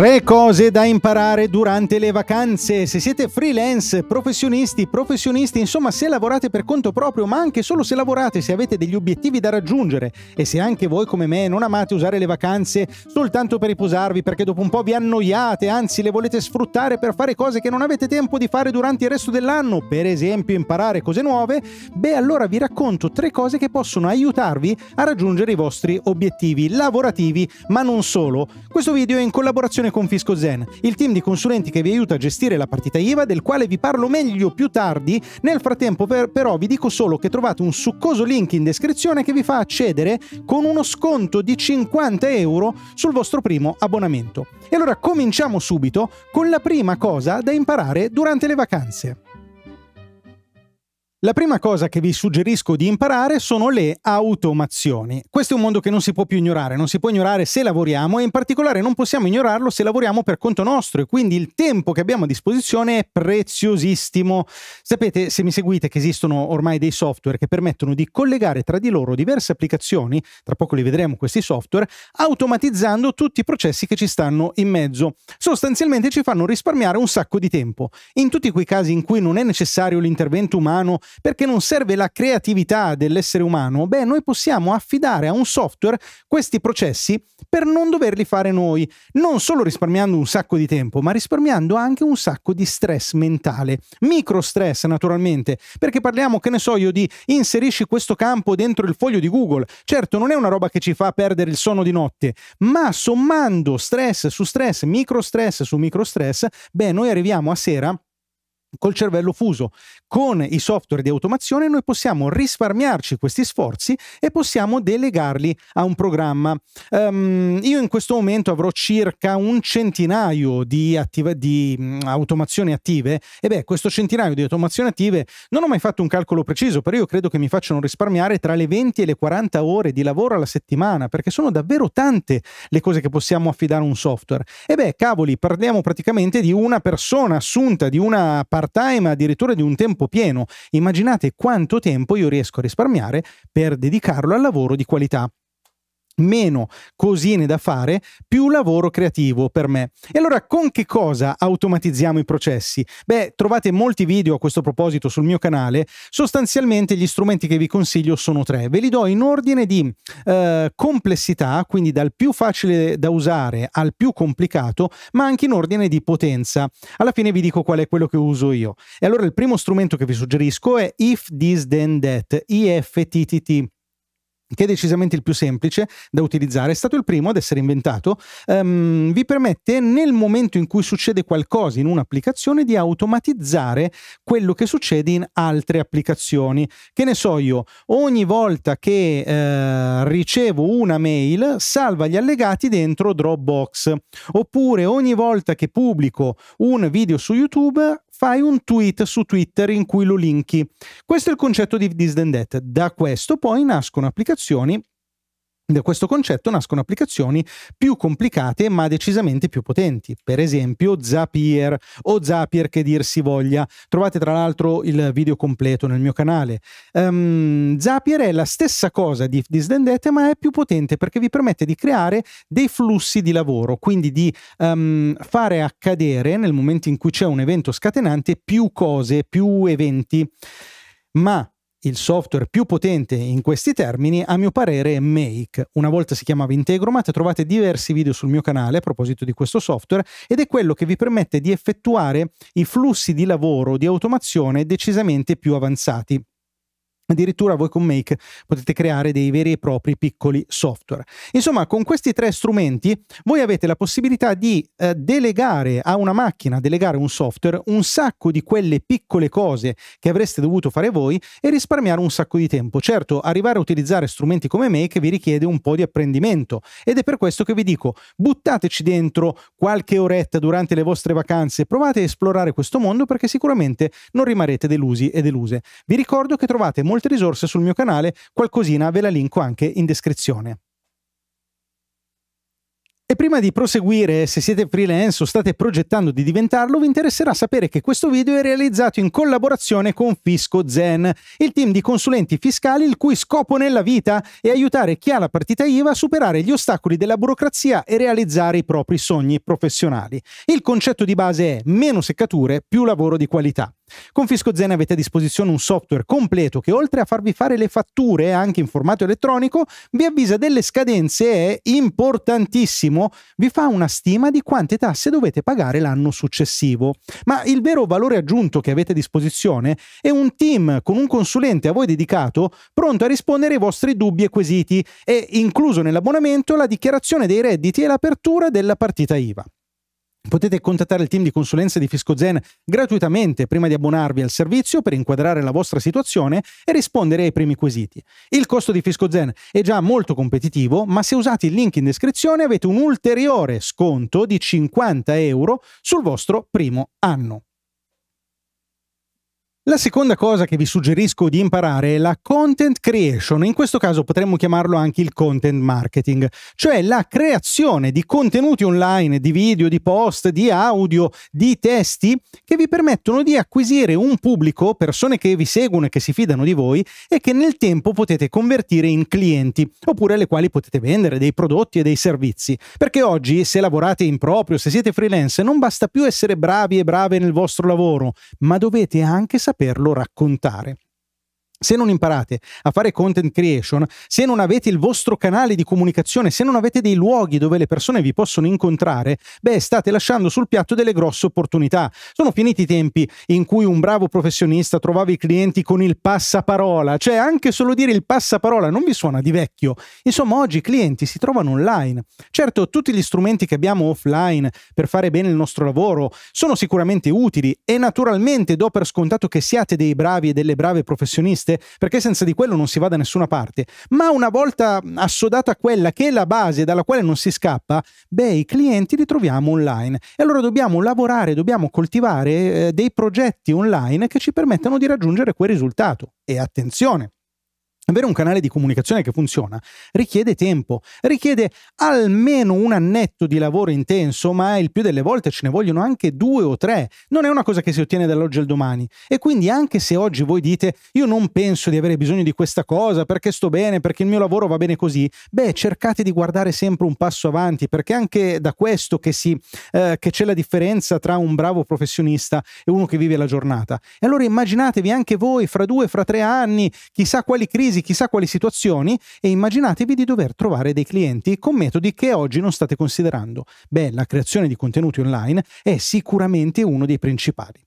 Tre cose da imparare durante le vacanze. Se siete freelance, professionisti, professionisti, insomma se lavorate per conto proprio, ma anche solo se lavorate, se avete degli obiettivi da raggiungere e se anche voi come me non amate usare le vacanze soltanto per riposarvi perché dopo un po' vi annoiate, anzi le volete sfruttare per fare cose che non avete tempo di fare durante il resto dell'anno, per esempio imparare cose nuove, beh allora vi racconto tre cose che possono aiutarvi a raggiungere i vostri obiettivi lavorativi, ma non solo. Questo video è in collaborazione Fondazione Confisco Zen, il team di consulenti che vi aiuta a gestire la partita IVA, del quale vi parlo meglio più tardi. Nel frattempo, per, però, vi dico solo che trovate un succoso link in descrizione che vi fa accedere con uno sconto di 50 euro sul vostro primo abbonamento. E allora cominciamo subito con la prima cosa da imparare durante le vacanze. La prima cosa che vi suggerisco di imparare sono le automazioni. Questo è un mondo che non si può più ignorare, non si può ignorare se lavoriamo e in particolare non possiamo ignorarlo se lavoriamo per conto nostro e quindi il tempo che abbiamo a disposizione è preziosissimo. Sapete, se mi seguite, che esistono ormai dei software che permettono di collegare tra di loro diverse applicazioni, tra poco li vedremo questi software, automatizzando tutti i processi che ci stanno in mezzo. Sostanzialmente ci fanno risparmiare un sacco di tempo. In tutti quei casi in cui non è necessario l'intervento umano, perché non serve la creatività dell'essere umano, beh, noi possiamo affidare a un software questi processi per non doverli fare noi, non solo risparmiando un sacco di tempo, ma risparmiando anche un sacco di stress mentale, micro stress naturalmente, perché parliamo, che ne so io, di inserisci questo campo dentro il foglio di Google. Certo, non è una roba che ci fa perdere il sonno di notte, ma sommando stress su stress, micro stress su micro stress, beh, noi arriviamo a sera col cervello fuso. Con i software di automazione noi possiamo risparmiarci questi sforzi e possiamo delegarli a un programma. Um, io in questo momento avrò circa un centinaio di, attiva- di mm, automazioni attive e beh, questo centinaio di automazioni attive non ho mai fatto un calcolo preciso, però io credo che mi facciano risparmiare tra le 20 e le 40 ore di lavoro alla settimana, perché sono davvero tante le cose che possiamo affidare a un software. E beh, cavoli, parliamo praticamente di una persona assunta, di una parola part time, addirittura di un tempo pieno. Immaginate quanto tempo io riesco a risparmiare per dedicarlo al lavoro di qualità meno cosine da fare, più lavoro creativo per me. E allora con che cosa automatizziamo i processi? Beh, trovate molti video a questo proposito sul mio canale. Sostanzialmente gli strumenti che vi consiglio sono tre. Ve li do in ordine di eh, complessità, quindi dal più facile da usare al più complicato, ma anche in ordine di potenza. Alla fine vi dico qual è quello che uso io. E allora il primo strumento che vi suggerisco è If This Then That, IFTTT che è decisamente il più semplice da utilizzare, è stato il primo ad essere inventato, um, vi permette nel momento in cui succede qualcosa in un'applicazione di automatizzare quello che succede in altre applicazioni. Che ne so io, ogni volta che eh, ricevo una mail salva gli allegati dentro Dropbox, oppure ogni volta che pubblico un video su YouTube fai un tweet su Twitter in cui lo linki. Questo è il concetto di Disdendette. Da questo poi nascono applicazioni da questo concetto nascono applicazioni più complicate ma decisamente più potenti, per esempio Zapier o Zapier che dir si voglia. Trovate tra l'altro il video completo nel mio canale. Um, Zapier è la stessa cosa di Disdendete ma è più potente perché vi permette di creare dei flussi di lavoro, quindi di um, fare accadere nel momento in cui c'è un evento scatenante più cose, più eventi. Ma il software più potente in questi termini, a mio parere, è Make. Una volta si chiamava Integromat, trovate diversi video sul mio canale a proposito di questo software ed è quello che vi permette di effettuare i flussi di lavoro, di automazione decisamente più avanzati. Addirittura voi con Make potete creare dei veri e propri piccoli software. Insomma, con questi tre strumenti voi avete la possibilità di eh, delegare a una macchina, delegare un software, un sacco di quelle piccole cose che avreste dovuto fare voi e risparmiare un sacco di tempo. Certo, arrivare a utilizzare strumenti come Make vi richiede un po' di apprendimento ed è per questo che vi dico buttateci dentro qualche oretta durante le vostre vacanze, provate a esplorare questo mondo perché sicuramente non rimarrete delusi e deluse. Vi ricordo che trovate molti molte risorse sul mio canale, qualcosina ve la linko anche in descrizione. E prima di proseguire, se siete freelance o state progettando di diventarlo, vi interesserà sapere che questo video è realizzato in collaborazione con Fisco Zen, il team di consulenti fiscali il cui scopo nella vita è aiutare chi ha la partita IVA a superare gli ostacoli della burocrazia e realizzare i propri sogni professionali. Il concetto di base è meno seccature, più lavoro di qualità. Con FiscoZen avete a disposizione un software completo che oltre a farvi fare le fatture anche in formato elettronico, vi avvisa delle scadenze e, importantissimo, vi fa una stima di quante tasse dovete pagare l'anno successivo. Ma il vero valore aggiunto che avete a disposizione è un team con un consulente a voi dedicato pronto a rispondere ai vostri dubbi e quesiti e incluso nell'abbonamento la dichiarazione dei redditi e l'apertura della partita IVA. Potete contattare il team di consulenza di FiscoZen gratuitamente prima di abbonarvi al servizio per inquadrare la vostra situazione e rispondere ai primi quesiti. Il costo di FiscoZen è già molto competitivo, ma se usate il link in descrizione avete un ulteriore sconto di 50 euro sul vostro primo anno. La seconda cosa che vi suggerisco di imparare è la content creation, in questo caso potremmo chiamarlo anche il content marketing, cioè la creazione di contenuti online, di video, di post, di audio, di testi che vi permettono di acquisire un pubblico, persone che vi seguono e che si fidano di voi e che nel tempo potete convertire in clienti, oppure alle quali potete vendere dei prodotti e dei servizi. Perché oggi se lavorate in proprio, se siete freelance, non basta più essere bravi e brave nel vostro lavoro, ma dovete anche sapere saperlo raccontare se non imparate a fare content creation, se non avete il vostro canale di comunicazione, se non avete dei luoghi dove le persone vi possono incontrare, beh, state lasciando sul piatto delle grosse opportunità. Sono finiti i tempi in cui un bravo professionista trovava i clienti con il passaparola, cioè anche solo dire il passaparola non vi suona di vecchio. Insomma, oggi i clienti si trovano online. Certo, tutti gli strumenti che abbiamo offline per fare bene il nostro lavoro sono sicuramente utili e naturalmente do per scontato che siate dei bravi e delle brave professioniste esiste, perché senza di quello non si va da nessuna parte. Ma una volta assodata quella che è la base dalla quale non si scappa, beh, i clienti li troviamo online. E allora dobbiamo lavorare, dobbiamo coltivare eh, dei progetti online che ci permettano di raggiungere quel risultato. E attenzione, avere un canale di comunicazione che funziona richiede tempo, richiede almeno un annetto di lavoro intenso, ma il più delle volte ce ne vogliono anche due o tre. Non è una cosa che si ottiene dall'oggi al domani. E quindi anche se oggi voi dite io non penso di avere bisogno di questa cosa perché sto bene, perché il mio lavoro va bene così, beh cercate di guardare sempre un passo avanti perché anche da questo che, si, eh, che c'è la differenza tra un bravo professionista e uno che vive la giornata. E allora immaginatevi anche voi fra due, fra tre anni, chissà quali crisi compresi chissà quali situazioni e immaginatevi di dover trovare dei clienti con metodi che oggi non state considerando. Beh, la creazione di contenuti online è sicuramente uno dei principali.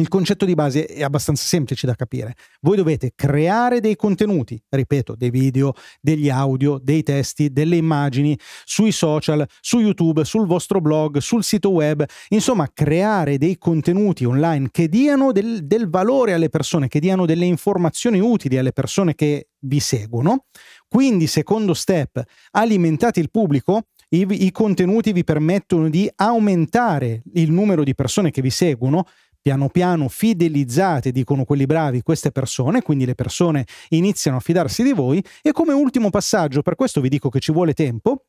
Il concetto di base è abbastanza semplice da capire. Voi dovete creare dei contenuti, ripeto, dei video, degli audio, dei testi, delle immagini sui social, su YouTube, sul vostro blog, sul sito web, insomma, creare dei contenuti online che diano del, del valore alle persone, che diano delle informazioni utili alle persone che vi seguono. Quindi, secondo step, alimentate il pubblico, i, i contenuti vi permettono di aumentare il numero di persone che vi seguono piano piano fidelizzate, dicono quelli bravi, queste persone, quindi le persone iniziano a fidarsi di voi e come ultimo passaggio, per questo vi dico che ci vuole tempo,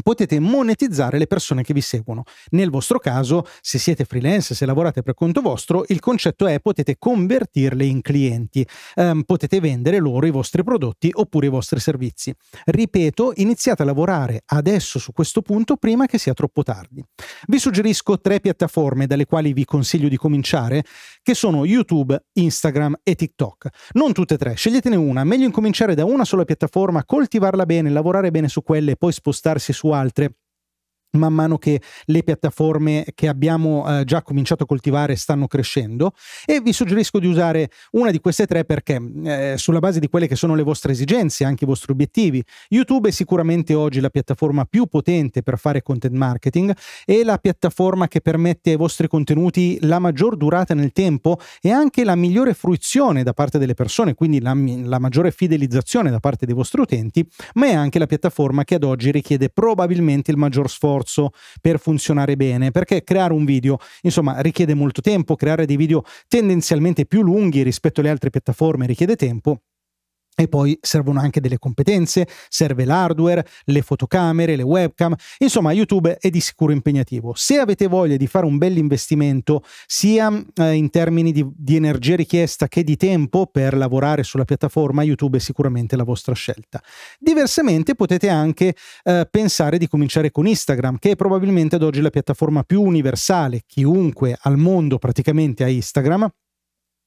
potete monetizzare le persone che vi seguono. Nel vostro caso, se siete freelance, se lavorate per conto vostro, il concetto è potete convertirle in clienti, ehm, potete vendere loro i vostri prodotti oppure i vostri servizi. Ripeto, iniziate a lavorare adesso su questo punto prima che sia troppo tardi. Vi suggerisco tre piattaforme dalle quali vi consiglio di cominciare, che sono YouTube, Instagram e TikTok. Non tutte e tre, sceglietene una, meglio incominciare da una sola piattaforma, coltivarla bene, lavorare bene su quelle e poi spostarsi su su altre man mano che le piattaforme che abbiamo eh, già cominciato a coltivare stanno crescendo e vi suggerisco di usare una di queste tre perché mm, eh, sulla base di quelle che sono le vostre esigenze, anche i vostri obiettivi, YouTube è sicuramente oggi la piattaforma più potente per fare content marketing e la piattaforma che permette ai vostri contenuti la maggior durata nel tempo e anche la migliore fruizione da parte delle persone, quindi la, la maggiore fidelizzazione da parte dei vostri utenti, ma è anche la piattaforma che ad oggi richiede probabilmente il maggior sforzo sforzo per funzionare bene, perché creare un video, insomma, richiede molto tempo, creare dei video tendenzialmente più lunghi rispetto alle altre piattaforme richiede tempo e poi servono anche delle competenze, serve l'hardware, le fotocamere, le webcam, insomma YouTube è di sicuro impegnativo. Se avete voglia di fare un bel investimento sia eh, in termini di, di energia richiesta che di tempo per lavorare sulla piattaforma, YouTube è sicuramente la vostra scelta. Diversamente potete anche eh, pensare di cominciare con Instagram, che è probabilmente ad oggi la piattaforma più universale, chiunque al mondo praticamente ha Instagram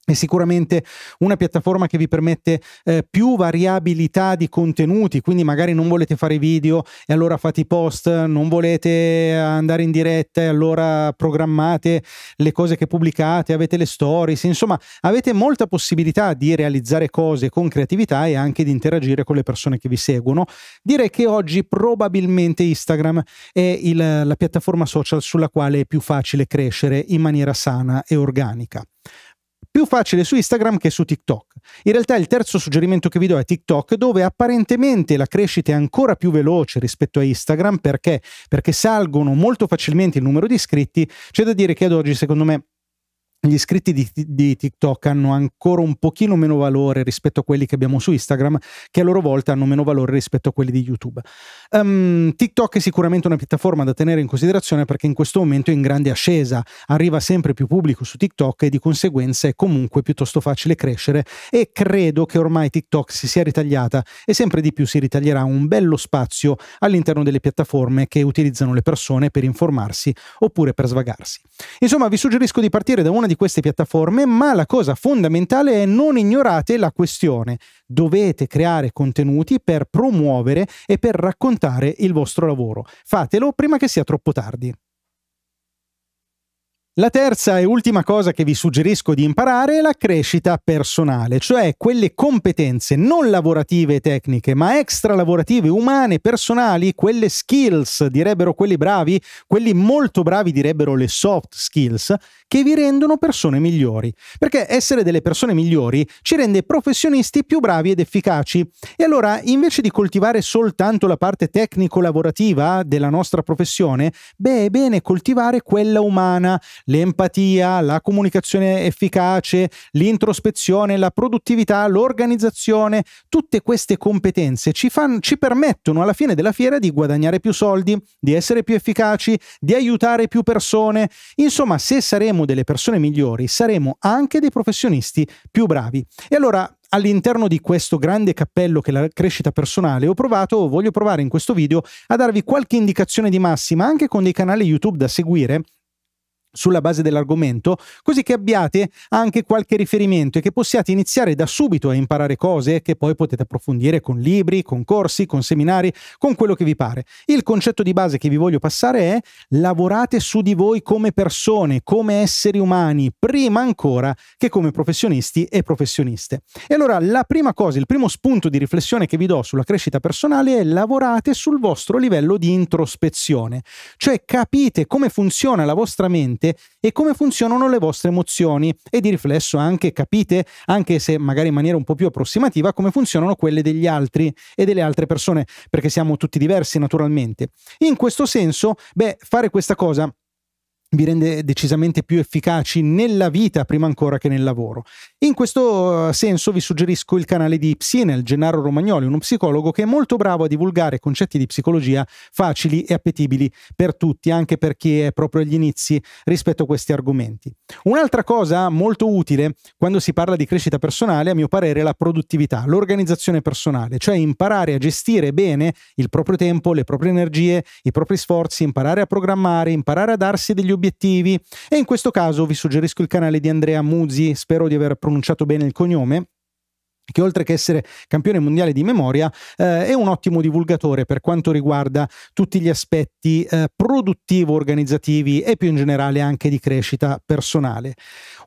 è sicuramente una piattaforma che vi permette eh, più variabilità di contenuti, quindi magari non volete fare video e allora fate i post, non volete andare in diretta e allora programmate le cose che pubblicate, avete le stories, insomma avete molta possibilità di realizzare cose con creatività e anche di interagire con le persone che vi seguono. Direi che oggi probabilmente Instagram è il, la piattaforma social sulla quale è più facile crescere in maniera sana e organica più facile su Instagram che su TikTok. In realtà il terzo suggerimento che vi do è TikTok, dove apparentemente la crescita è ancora più veloce rispetto a Instagram perché, perché salgono molto facilmente il numero di iscritti. C'è da dire che ad oggi, secondo me, gli iscritti di, di, TikTok hanno ancora un pochino meno valore rispetto a quelli che abbiamo su Instagram, che a loro volta hanno meno valore rispetto a quelli di YouTube. Um, TikTok è sicuramente una piattaforma da tenere in considerazione perché in questo momento è in grande ascesa, arriva sempre più pubblico su TikTok e di conseguenza è comunque piuttosto facile crescere e credo che ormai TikTok si sia ritagliata e sempre di più si ritaglierà un bello spazio all'interno delle piattaforme che utilizzano le persone per informarsi oppure per svagarsi. Insomma, vi suggerisco di partire da una di di queste piattaforme, ma la cosa fondamentale è non ignorate la questione. Dovete creare contenuti per promuovere e per raccontare il vostro lavoro. Fatelo prima che sia troppo tardi. La terza e ultima cosa che vi suggerisco di imparare è la crescita personale, cioè quelle competenze non lavorative e tecniche, ma extra lavorative, umane, personali, quelle skills, direbbero quelli bravi, quelli molto bravi direbbero le soft skills, che vi rendono persone migliori. Perché essere delle persone migliori ci rende professionisti più bravi ed efficaci. E allora, invece di coltivare soltanto la parte tecnico-lavorativa della nostra professione, beh, è bene coltivare quella umana l'empatia, la comunicazione efficace, l'introspezione, la produttività, l'organizzazione, tutte queste competenze ci, fan, ci permettono alla fine della fiera di guadagnare più soldi, di essere più efficaci, di aiutare più persone. Insomma, se saremo delle persone migliori, saremo anche dei professionisti più bravi. E allora all'interno di questo grande cappello che è la crescita personale ho provato, voglio provare in questo video a darvi qualche indicazione di massima anche con dei canali YouTube da seguire sulla base dell'argomento, così che abbiate anche qualche riferimento e che possiate iniziare da subito a imparare cose che poi potete approfondire con libri, con corsi, con seminari, con quello che vi pare. Il concetto di base che vi voglio passare è lavorate su di voi come persone, come esseri umani, prima ancora che come professionisti e professioniste. E allora la prima cosa, il primo spunto di riflessione che vi do sulla crescita personale è lavorate sul vostro livello di introspezione, cioè capite come funziona la vostra mente capite e come funzionano le vostre emozioni e di riflesso anche capite, anche se magari in maniera un po' più approssimativa, come funzionano quelle degli altri e delle altre persone, perché siamo tutti diversi naturalmente. In questo senso, beh, fare questa cosa vi rende decisamente più efficaci nella vita prima ancora che nel lavoro. In questo eh, senso vi suggerisco il canale di Psienel, Gennaro Romagnoli, uno psicologo che è molto bravo a divulgare concetti di psicologia facili e appetibili per tutti, anche per chi è proprio agli inizi rispetto a questi argomenti. Un'altra cosa molto utile quando si parla di crescita personale, a mio parere, è la produttività, l'organizzazione personale, cioè imparare a gestire bene il proprio tempo, le proprie energie, i propri sforzi, imparare a programmare, imparare a darsi degli obiettivi obiettivi e in questo caso vi suggerisco il canale di Andrea Musi, spero di aver pronunciato bene il cognome, che oltre che essere campione mondiale di memoria eh, è un ottimo divulgatore per quanto riguarda tutti gli aspetti eh, produttivo-organizzativi e più in generale anche di crescita personale.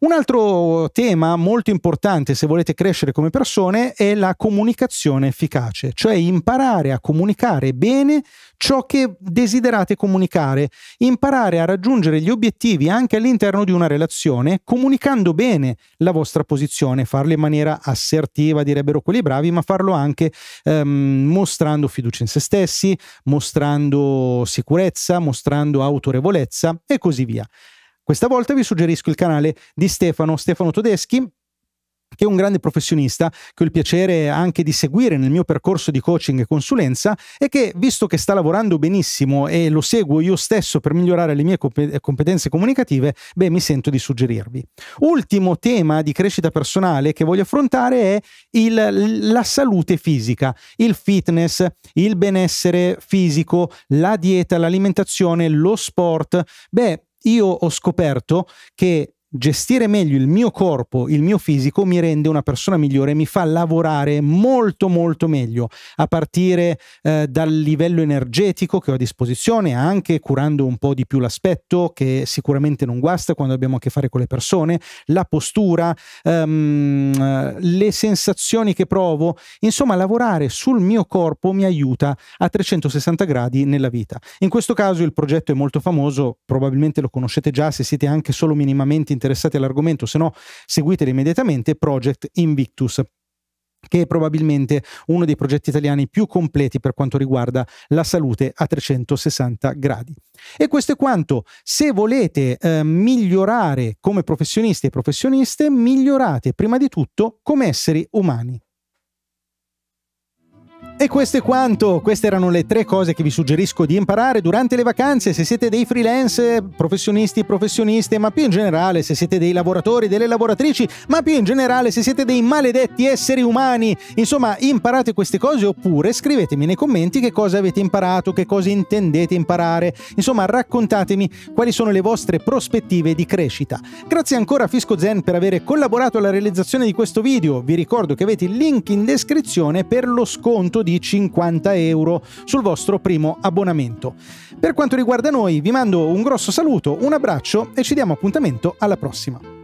Un altro tema molto importante se volete crescere come persone è la comunicazione efficace, cioè imparare a comunicare bene ciò che desiderate comunicare, imparare a raggiungere gli obiettivi anche all'interno di una relazione comunicando bene la vostra posizione, farla in maniera assertiva positiva, direbbero quelli bravi, ma farlo anche ehm, mostrando fiducia in se stessi, mostrando sicurezza, mostrando autorevolezza e così via. Questa volta vi suggerisco il canale di Stefano, Stefano Todeschi, che è un grande professionista che ho il piacere anche di seguire nel mio percorso di coaching e consulenza e che visto che sta lavorando benissimo e lo seguo io stesso per migliorare le mie competenze comunicative, beh mi sento di suggerirvi. Ultimo tema di crescita personale che voglio affrontare è il, la salute fisica, il fitness, il benessere fisico, la dieta, l'alimentazione, lo sport. Beh, io ho scoperto che gestire meglio il mio corpo, il mio fisico mi rende una persona migliore, mi fa lavorare molto molto meglio, a partire eh, dal livello energetico che ho a disposizione, anche curando un po' di più l'aspetto che sicuramente non guasta quando abbiamo a che fare con le persone, la postura, ehm, le sensazioni che provo, insomma lavorare sul mio corpo mi aiuta a 360 gradi nella vita. In questo caso il progetto è molto famoso, probabilmente lo conoscete già se siete anche solo minimamente interessati all'argomento, se no seguiteli immediatamente, Project Invictus che è probabilmente uno dei progetti italiani più completi per quanto riguarda la salute a 360 gradi. E questo è quanto. Se volete eh, migliorare come professionisti e professioniste, migliorate prima di tutto come esseri umani. E questo è quanto, queste erano le tre cose che vi suggerisco di imparare durante le vacanze se siete dei freelance, professionisti, professioniste, ma più in generale se siete dei lavoratori, delle lavoratrici, ma più in generale se siete dei maledetti esseri umani. Insomma, imparate queste cose oppure scrivetemi nei commenti che cosa avete imparato, che cosa intendete imparare. Insomma, raccontatemi quali sono le vostre prospettive di crescita. Grazie ancora a Fisco Zen per aver collaborato alla realizzazione di questo video. Vi ricordo che avete il link in descrizione per lo sconto di 50 euro sul vostro primo abbonamento. Per quanto riguarda noi vi mando un grosso saluto, un abbraccio e ci diamo appuntamento alla prossima.